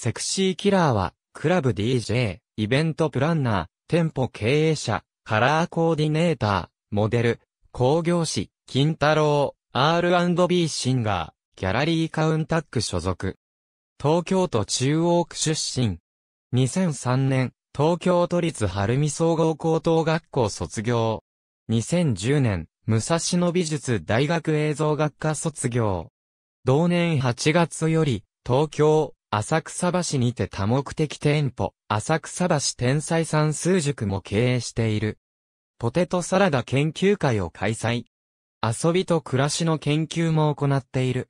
セクシーキラーは、クラブ DJ、イベントプランナー、店舗経営者、カラーコーディネーター、モデル、工業士、金太郎、R&B シンガー、ギャラリーカウンタック所属。東京都中央区出身。2003年、東京都立晴海総合高等学校卒業。2010年、武蔵野美術大学映像学科卒業。同年8月より、東京、浅草橋にて多目的店舗、浅草橋天才算数塾も経営している。ポテトサラダ研究会を開催。遊びと暮らしの研究も行っている。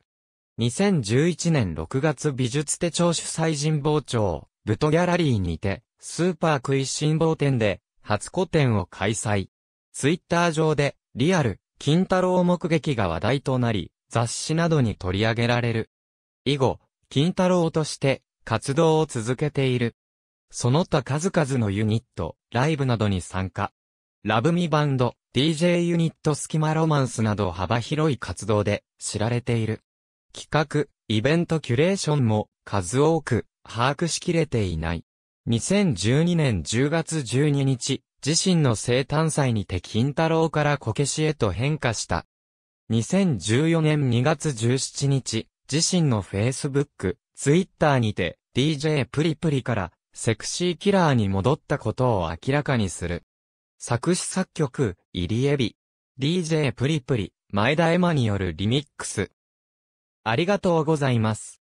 2011年6月美術手帳主催人傍聴、ブトギャラリーにて、スーパー食いしん坊店で、初個展を開催。ツイッター上で、リアル、金太郎目撃が話題となり、雑誌などに取り上げられる。以後、金太郎として活動を続けている。その他数々のユニット、ライブなどに参加。ラブミバンド、DJ ユニットスキマロマンスなど幅広い活動で知られている。企画、イベントキュレーションも数多く把握しきれていない。2012年10月12日、自身の生誕祭にて金太郎からこけしへと変化した。2014年2月17日、自身の Facebook、Twitter にて DJ プリプリからセクシーキラーに戻ったことを明らかにする。作詞作曲、イリエビ。DJ プリプリ、前田エマによるリミックス。ありがとうございます。